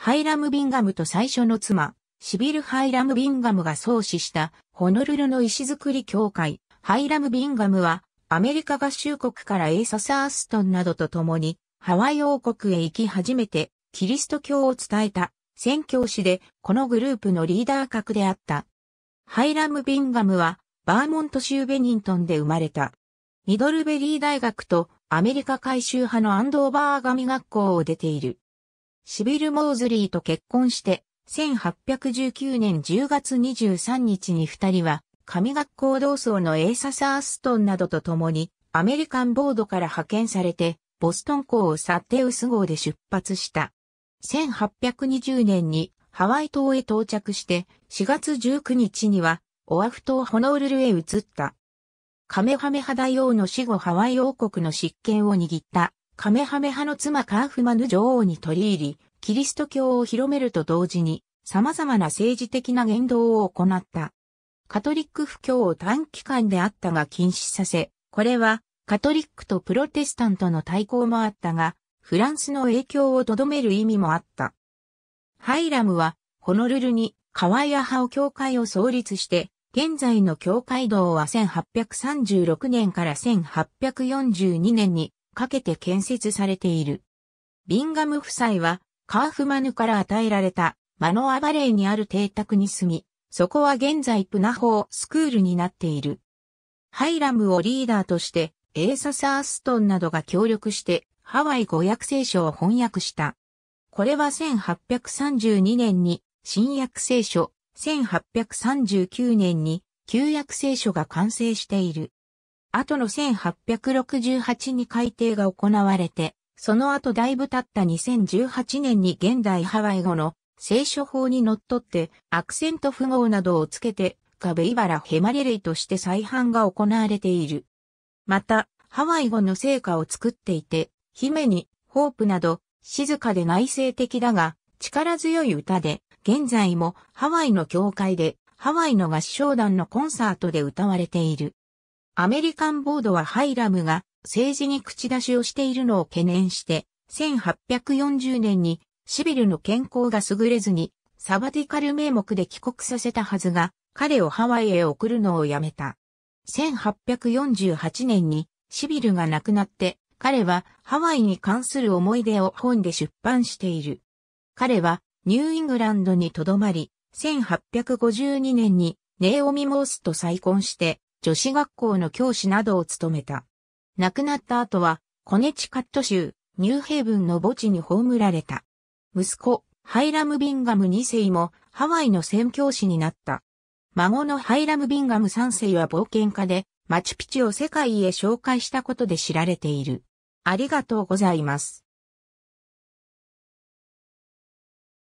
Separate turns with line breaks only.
ハイラム・ビンガムと最初の妻、シビル・ハイラム・ビンガムが創始したホノルルの石造り協会、ハイラム・ビンガムはアメリカ合衆国からエイサ・サーストンなどと共にハワイ王国へ行き始めてキリスト教を伝えた宣教師でこのグループのリーダー格であった。ハイラム・ビンガムはバーモント州ベニントンで生まれた。ミドルベリー大学とアメリカ改修派のアンドーバーガミ学校を出ている。シビル・モーズリーと結婚して、1819年10月23日に二人は、神学校同窓のエーササーストンなどと共に、アメリカンボードから派遣されて、ボストン港をサテウス号で出発した。1820年にハワイ島へ到着して、4月19日には、オアフ島ホノルルへ移った。カメハメハ大王の死後ハワイ王国の執権を握った、カメハメハの妻カーフマヌ女王に取り入り、キリスト教を広めると同時に、様々な政治的な言動を行った。カトリック不教を短期間であったが禁止させ、これはカトリックとプロテスタントの対抗もあったが、フランスの影響をとどめる意味もあった。ハイラムは、ホノルルにカワイア派を教会を創立して、現在の教会道は1836年から1842年にかけて建設されている。ビンガム夫妻はカーフマヌから与えられたマノアバレーにある邸宅に住み、そこは現在プナホースクールになっている。ハイラムをリーダーとして、エーササーストンなどが協力して、ハワイ語訳聖書を翻訳した。これは1832年に新約聖書、1839年に旧約聖書が完成している。後の1868に改訂が行われて、その後だいぶ経った2018年に現代ハワイ語の聖書法に則っってアクセント符号などをつけてカベイバラヘマレレイとして再販が行われている。また、ハワイ語の成果を作っていて、姫に、ホープなど、静かで内省的だが、力強い歌で、現在もハワイの教会で、ハワイの合唱団のコンサートで歌われている。アメリカンボードはハイラムが政治に口出しをしているのを懸念して、1840年にシビルの健康が優れずにサバティカル名目で帰国させたはずが、彼をハワイへ送るのをやめた。1848年にシビルが亡くなって、彼はハワイに関する思い出を本で出版している。彼はニューイングランドに留まり、1852年にネオミ・モースと再婚して、女子学校の教師などを務めた。亡くなった後は、コネチカット州、ニューヘイブンの墓地に葬られた。息子、ハイラム・ビンガム2世もハワイの宣教師になった。孫のハイラム・ビンガム3世は冒険家で、マチュピチュを世界へ紹介したことで知られている。ありがとうございます。